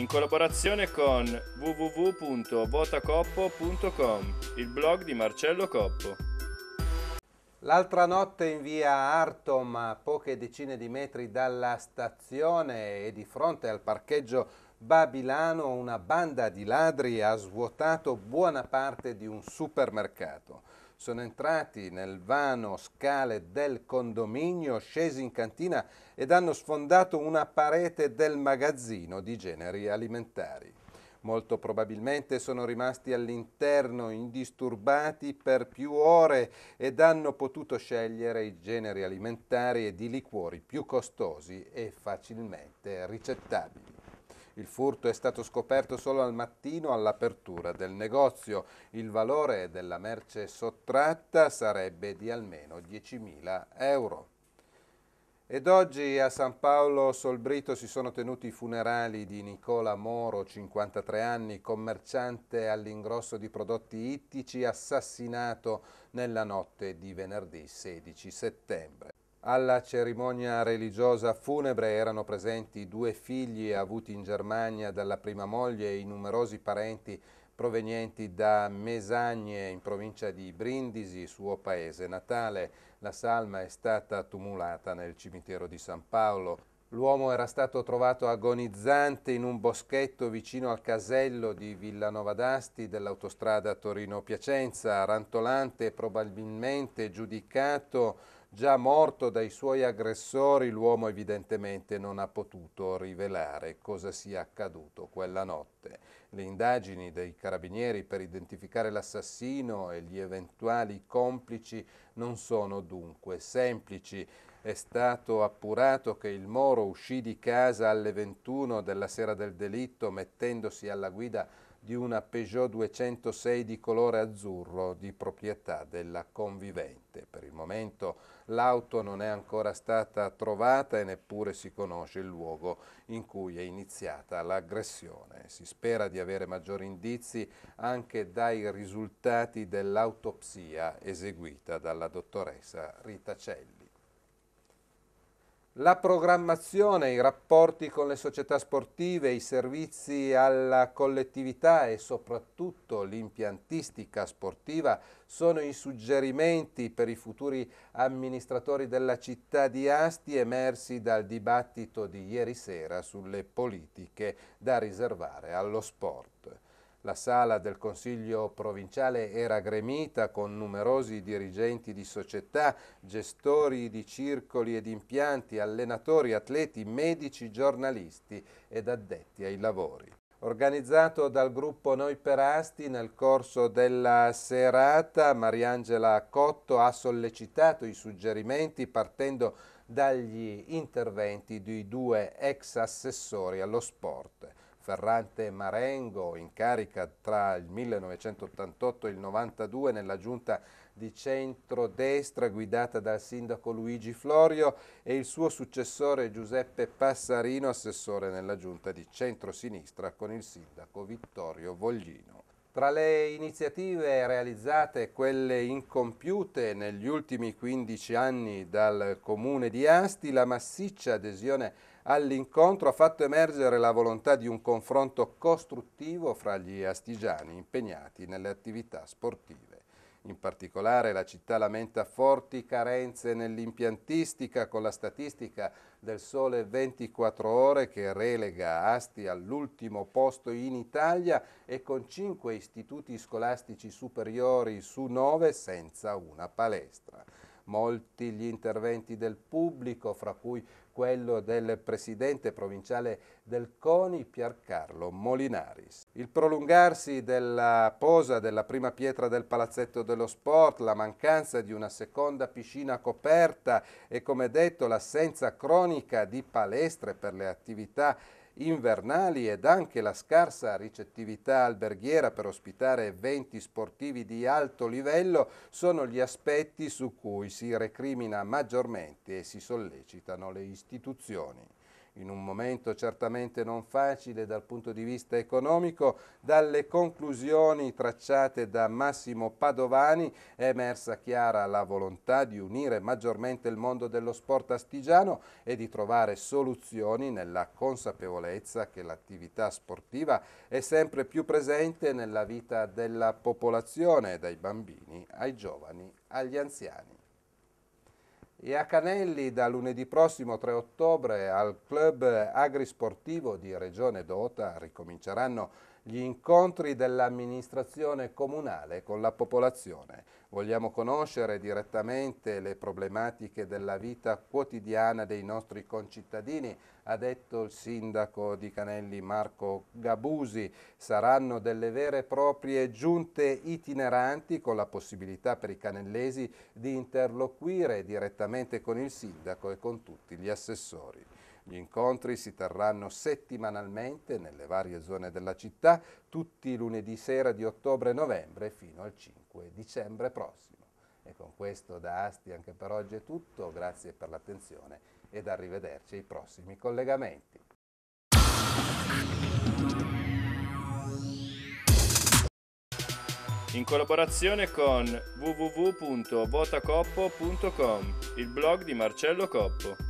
in collaborazione con www.votacoppo.com, il blog di Marcello Coppo. L'altra notte in via Artom, a poche decine di metri dalla stazione e di fronte al parcheggio Babilano, una banda di ladri ha svuotato buona parte di un supermercato sono entrati nel vano scale del condominio, scesi in cantina ed hanno sfondato una parete del magazzino di generi alimentari. Molto probabilmente sono rimasti all'interno indisturbati per più ore ed hanno potuto scegliere i generi alimentari e i liquori più costosi e facilmente ricettabili. Il furto è stato scoperto solo al mattino all'apertura del negozio. Il valore della merce sottratta sarebbe di almeno 10.000 euro. Ed oggi a San Paolo Solbrito si sono tenuti i funerali di Nicola Moro, 53 anni, commerciante all'ingrosso di prodotti ittici, assassinato nella notte di venerdì 16 settembre. Alla cerimonia religiosa funebre erano presenti due figli avuti in Germania dalla prima moglie e i numerosi parenti provenienti da Mesagne in provincia di Brindisi, suo paese natale. La salma è stata tumulata nel cimitero di San Paolo. L'uomo era stato trovato agonizzante in un boschetto vicino al casello di Villanova d'Asti dell'autostrada Torino-Piacenza, rantolante e probabilmente giudicato Già morto dai suoi aggressori, l'uomo evidentemente non ha potuto rivelare cosa sia accaduto quella notte. Le indagini dei carabinieri per identificare l'assassino e gli eventuali complici non sono dunque semplici. È stato appurato che il Moro uscì di casa alle 21 della sera del delitto mettendosi alla guida di una Peugeot 206 di colore azzurro di proprietà della convivente. Per il momento l'auto non è ancora stata trovata e neppure si conosce il luogo in cui è iniziata l'aggressione. Si spera di avere maggiori indizi anche dai risultati dell'autopsia eseguita dalla dottoressa Rita Celli. La programmazione, i rapporti con le società sportive, i servizi alla collettività e soprattutto l'impiantistica sportiva sono i suggerimenti per i futuri amministratori della città di Asti emersi dal dibattito di ieri sera sulle politiche da riservare allo sport. La sala del Consiglio provinciale era gremita con numerosi dirigenti di società, gestori di circoli ed impianti, allenatori, atleti, medici, giornalisti ed addetti ai lavori organizzato dal gruppo Noi per Asti nel corso della serata. Mariangela Cotto ha sollecitato i suggerimenti partendo dagli interventi di due ex assessori allo sport. Ferrante Marengo, in carica tra il 1988 e il 92 nella giunta di centrodestra guidata dal sindaco Luigi Florio e il suo successore Giuseppe Passarino, assessore nella giunta di centrosinistra con il sindaco Vittorio Voglino. Tra le iniziative realizzate e quelle incompiute negli ultimi 15 anni dal comune di Asti, la massiccia adesione all'incontro ha fatto emergere la volontà di un confronto costruttivo fra gli astigiani impegnati nelle attività sportive. In particolare la città lamenta forti carenze nell'impiantistica con la statistica del sole 24 ore che relega Asti all'ultimo posto in Italia e con 5 istituti scolastici superiori su 9 senza una palestra. Molti gli interventi del pubblico, fra cui quello del presidente provinciale del CONI Piercarlo Molinaris. Il prolungarsi della posa della prima pietra del palazzetto dello sport, la mancanza di una seconda piscina coperta e come detto l'assenza cronica di palestre per le attività invernali ed anche la scarsa ricettività alberghiera per ospitare eventi sportivi di alto livello sono gli aspetti su cui si recrimina maggiormente e si sollecitano le istituzioni in un momento certamente non facile dal punto di vista economico, dalle conclusioni tracciate da Massimo Padovani è emersa chiara la volontà di unire maggiormente il mondo dello sport astigiano e di trovare soluzioni nella consapevolezza che l'attività sportiva è sempre più presente nella vita della popolazione, dai bambini ai giovani agli anziani e a Canelli da lunedì prossimo 3 ottobre al club agrisportivo di Regione Dota ricominceranno gli incontri dell'amministrazione comunale con la popolazione. Vogliamo conoscere direttamente le problematiche della vita quotidiana dei nostri concittadini, ha detto il sindaco di Canelli Marco Gabusi. Saranno delle vere e proprie giunte itineranti con la possibilità per i canellesi di interloquire direttamente con il sindaco e con tutti gli assessori. Gli incontri si terranno settimanalmente nelle varie zone della città, tutti i lunedì sera di ottobre e novembre fino al 5 dicembre prossimo. E con questo da Asti anche per oggi è tutto, grazie per l'attenzione ed arrivederci ai prossimi collegamenti. In collaborazione con www.votacoppo.com, il blog di Marcello Coppo.